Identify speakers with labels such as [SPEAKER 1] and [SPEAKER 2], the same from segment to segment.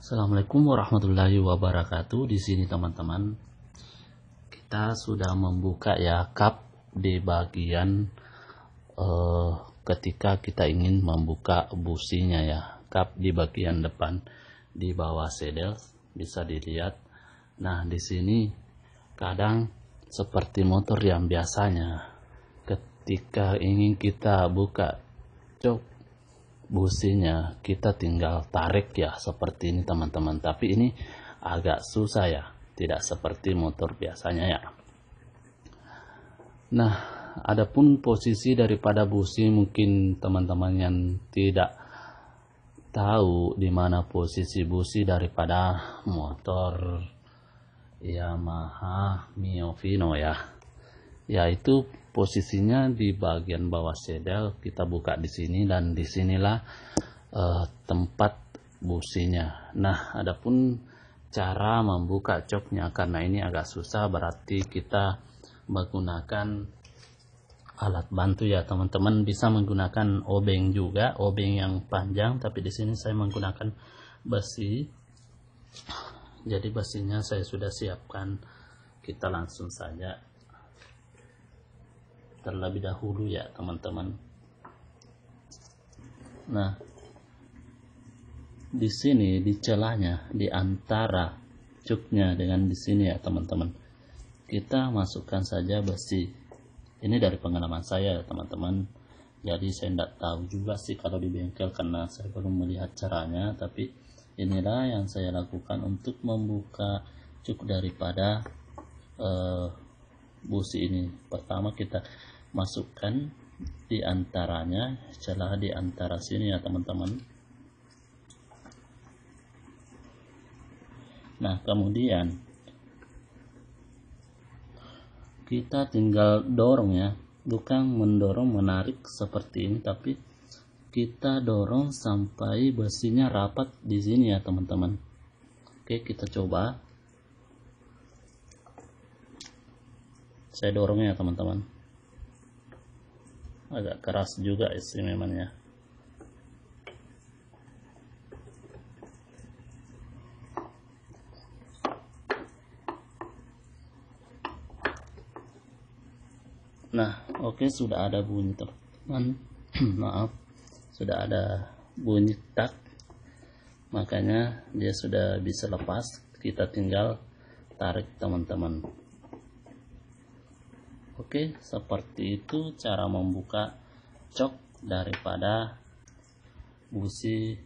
[SPEAKER 1] Assalamualaikum warahmatullahi wabarakatuh. Di sini teman-teman kita sudah membuka ya cup di bagian eh, ketika kita ingin membuka businya ya cup di bagian depan di bawah sedel bisa dilihat. Nah di sini kadang seperti motor yang biasanya ketika ingin kita buka cok businya kita tinggal tarik ya seperti ini teman-teman tapi ini agak susah ya tidak seperti motor biasanya ya nah adapun posisi daripada busi mungkin teman-teman yang tidak tahu di mana posisi busi daripada motor Yamaha Miovino ya yaitu posisinya di bagian bawah sedel kita buka di sini dan disinilah uh, tempat businya nah adapun cara membuka coknya karena ini agak susah berarti kita menggunakan alat bantu ya teman-teman bisa menggunakan obeng juga obeng yang panjang tapi di sini saya menggunakan besi jadi besinya saya sudah siapkan kita langsung saja terlebih dahulu ya teman-teman nah di sini di celahnya di antara cuknya dengan di sini ya teman-teman kita masukkan saja besi ini dari pengalaman saya ya teman-teman jadi saya tidak tahu juga sih kalau di bengkel karena saya belum melihat caranya tapi inilah yang saya lakukan untuk membuka cuk daripada uh, busi ini pertama kita masukkan di antaranya celah di antara sini ya teman-teman nah kemudian kita tinggal dorong ya bukan mendorong menarik seperti ini tapi kita dorong sampai besinya rapat di sini ya teman-teman oke kita coba saya dorongnya ya, teman-teman agak keras juga memang ya nah oke okay, sudah ada bunyi teman maaf sudah ada bunyi tak makanya dia sudah bisa lepas kita tinggal tarik teman-teman Oke, seperti itu cara membuka jok daripada busi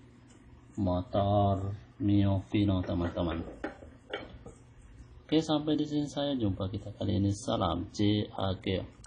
[SPEAKER 1] motor Mio Vino teman-teman. Oke, sampai di sini saya jumpa kita kali ini. Salam CAG.